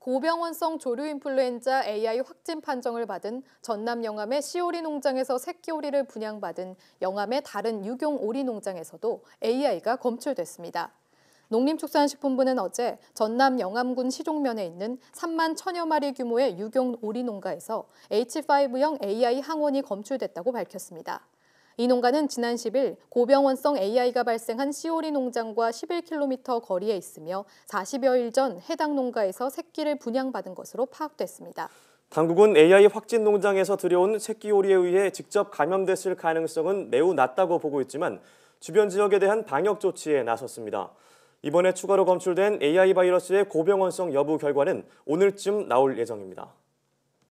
고병원성 조류인플루엔자 AI 확진 판정을 받은 전남 영암의 시오리 농장에서 새끼오리를 분양받은 영암의 다른 유경 오리 농장에서도 AI가 검출됐습니다. 농림축산식품부는 어제 전남 영암군 시종면에 있는 3만 천여 마리 규모의 유경 오리 농가에서 H5형 AI 항원이 검출됐다고 밝혔습니다. 이 농가는 지난 10일 고병원성 AI가 발생한 시오리 농장과 11km 거리에 있으며 40여일 전 해당 농가에서 새끼를 분양받은 것으로 파악됐습니다. 당국은 AI 확진 농장에서 들여온 새끼 오리에 의해 직접 감염됐을 가능성은 매우 낮다고 보고 있지만 주변 지역에 대한 방역 조치에 나섰습니다. 이번에 추가로 검출된 AI 바이러스의 고병원성 여부 결과는 오늘쯤 나올 예정입니다.